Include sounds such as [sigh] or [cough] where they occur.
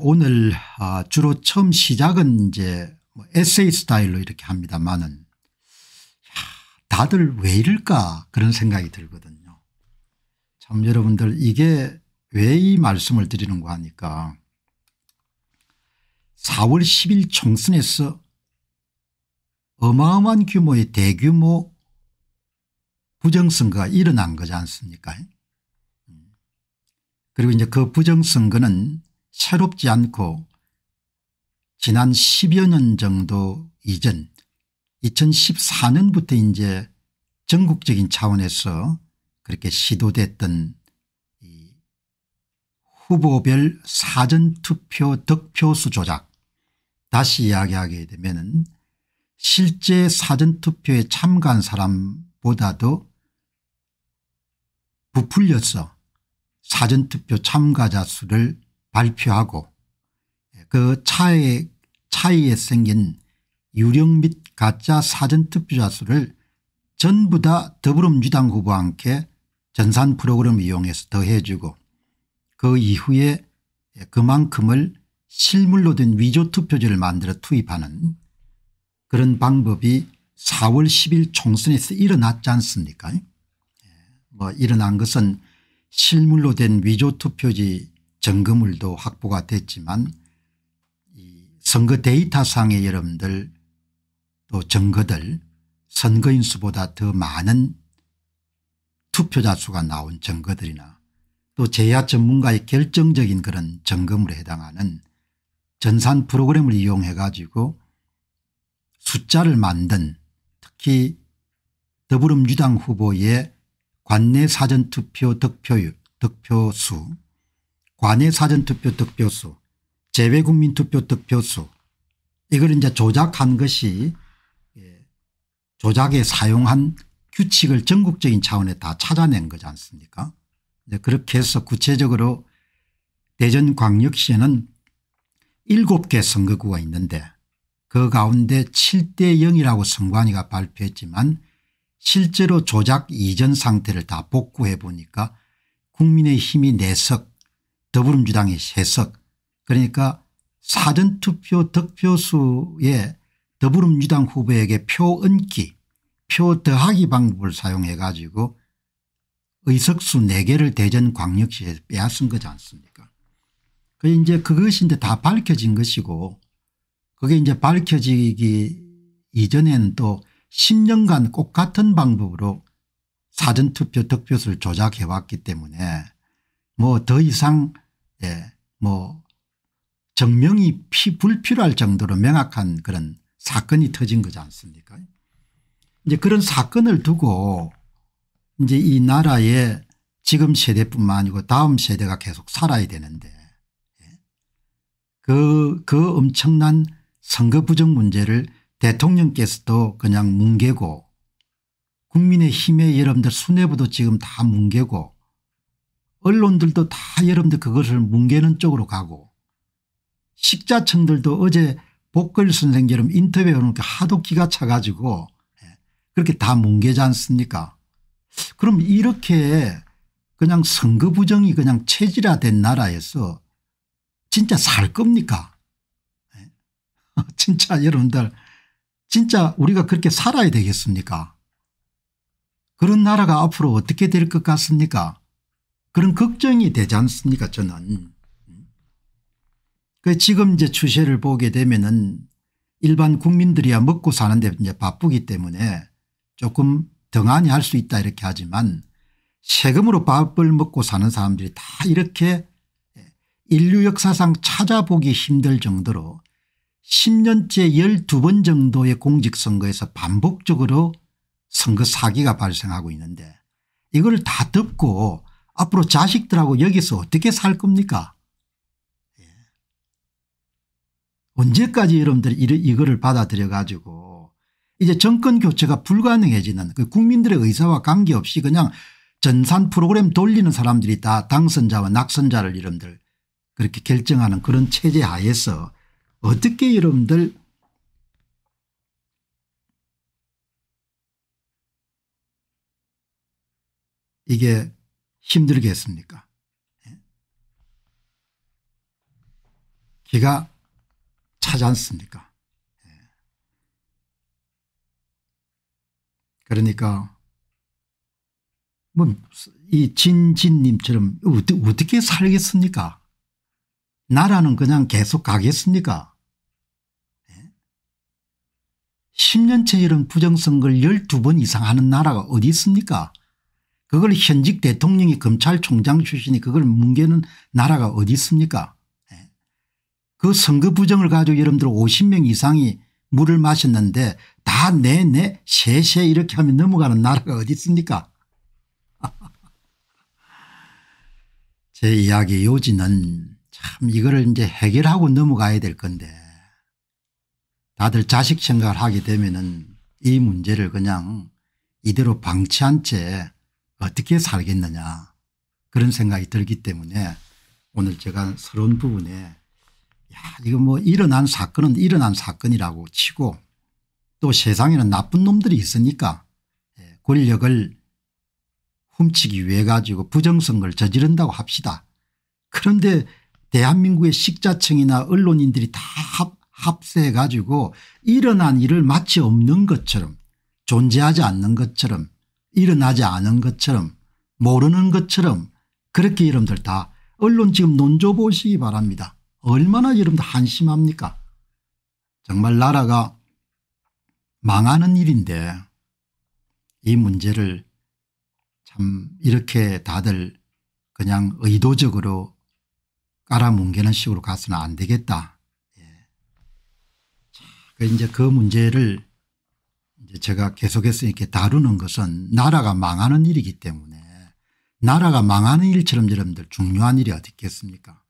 오늘 아 주로 처음 시작은 이제 뭐 에세이 스타일로 이렇게 합니다만은 다들 왜 이럴까 그런 생각이 들거든요. 참 여러분들 이게 왜 이 말씀을 드리는거 하니까 4월 10일 총선에서 어마어마한 규모의 대규모 부정선거가 일어난 거지 않습니까 음. 그리고 이제 그 부정선거는 새롭지 않고 지난 10여 년 정도 이전 2014년부터 이제 전국적인 차원에서 그렇게 시도됐던 후보별 사전투표 득표수 조작 다시 이야기하게 되면 실제 사전투표에 참가한 사람보다도 부풀려서 사전투표 참가자 수를 발표하고 그 차에 차이에 생긴 유령 및 가짜 사전투표자 수를 전부 다 더불어민주당 후보와 함께 전산 프로그램 이용해서 더해주고 그 이후에 그만큼을 실물로 된 위조투표지를 만들어 투입하는 그런 방법이 4월 10일 총선에서 일어났지 않습니까 예, 뭐 일어난 것은 실물로 된 위조투표지 증거물도 확보가 됐지만 선거 데이터상의 여러분들 또 증거들 선거인 수보다 더 많은 투표자 수가 나온 증거들이나 또 제야 전문가의 결정적인 그런 점검물에 해당하는 전산 프로그램을 이용해 가지고 숫자를 만든 특히 더불어민주당 후보의 관내 사전투표 득표율 득표수 관외 사전투표 득표수 재외국민투표 득표수 이걸 이제 조작한 것이 예, 조작에 사용한 규칙을 전국적인 차원에 다 찾아낸 거지 않습니까 이제 그렇게 해서 구체적으로 대전광역시에는 7개 선거구가 있는데 그 가운데 7대 0이라고 선관위가 발표했지만 실제로 조작 이전 상태를 다 복구해 보니까 국민의힘이 내석 더불어민주당의 해석 그러니까 사전투표 득표수에 더불어민주당 후보에게 표 얹기 표 더하기 방법을 사용해 가지고 의석수 4개를 대전 광역시에 빼앗은 거지 않습니까 그 이제 그것이데다 밝혀진 것이고 그게 이제 밝혀지기 이전에는 또 10년간 꼭같은 방법으로 사전투표 득표수를 조작해 왔기 때문에 뭐 더 이상 예, 뭐 정명이 피 불필요할 정도로 명확한 그런 사건이 터진 거지 않습니까? 이제 그런 사건을 두고 이제 이 나라의 지금 세대뿐만 아니고 다음 세대가 계속 살아야 되는데 예, 그, 그 엄청난 선거 부정 문제를 대통령께서도 그냥 뭉개고 국민의 힘의 여러분들 수뇌부도 지금 다 뭉개고 언론들도 다 여러분들 그것을 뭉개는 쪽으로 가고 식자천들도 어제 복걸 선생처럼 인터뷰해놓으 하도 기가 차가지고 예, 그렇게 다 뭉개지 않습니까 그럼 이렇게 그냥 선거 부정이 그냥 체질화된 나라에서 진짜 살 겁니까 예? [laughs] 진짜 여러분들 진짜 우리가 그렇게 살아야 되겠습니까 그런 나라가 앞으로 어떻게 될 것 같습니까 그런 걱정이 되지 않습니까 저는. 그 지금 이제 추세를 보게 되면은 일반 국민들이야 먹고 사는데 이제 바쁘기 때문에 조금 등한히 할수 있다 이렇게 하지만 세금으로 밥을 먹고 사는 사람들이 다 이렇게 인류 역사상 찾아보기 힘들 정도로 10년째 12번 정도의 공직선거에서 반복적으로 선거 사기가 발생하고 있는데 이걸 다 덮고 앞으로 자식들하고 여기서 어떻게 살 겁니까? 예. 언제까지 여러분들이 이거를 받아들여 가지고 이제 정권 교체가 불가능해지는 그 국민들의 의사와 관계없이 그냥 전산 프로그램 돌리는 사람들이 다 당선자와 낙선자를 여러분들 그렇게 결정하는 그런 체제 하에서 어떻게 여러분들 이게 힘들게 습니까 예? 기가 차지 않습니까? 예. 그러니까 뭐 이 진진님처럼 어떻게 살겠습니까? 나라는 그냥 계속 가겠습니까? 10년째 예? 이런 부정선거를 12번 이상 하는 나라가 어디 있습니까? 그걸 현직 대통령이 검찰총장 출신이 그걸 뭉개는 나라가 어디 있습니까 예. 그 선거 부정을 가지고 여러분들 50명 이상이 물을 마셨는데 다 내내 세세 이렇게 하면 넘어가는 나라가 어디 있습니까 [laughs] 제 이야기 요지는 참 이거를 이제 해결하고 넘어가야 될 건데 다들 자식 생각을 하게 되면은 이 문제를 그냥 이대로 방치한 채 어떻게 살겠느냐 그런 생각이 들기 때문에 오늘 제가 서론 부분에 야 이거 뭐 일어난 사건은 일어난 사건이라고 치고 또 세상에는 나쁜 놈들이 있으니까 예, 권력을 훔치기 위해 가지고 부정선거를 저지른다고 합시다. 그런데 대한민국의 식자층이나 언론인들이 다 합세해 가지고 일어난 일을 마치 없는 것처럼 존재하지 않는 것처럼 일어나지 않은 것처럼 모르는 것처럼 그렇게 여러분들 다 언론 지금 논조 보시기 바랍니다. 얼마나 여러분들 한심합니까 정말 나라가 망하는 일인데 이 문제를 참 이렇게 다들 그냥 의도적으로 깔아뭉개는 식으로 가서는 안 되겠다. 예. 그 이제 그 문제를 이제 제가 계속해서 이렇게 다루는 것은 나라가 망하는 일이기 때문에 나라가 망하는 일처럼 여러분들 중요한 일이 어디 있겠습니까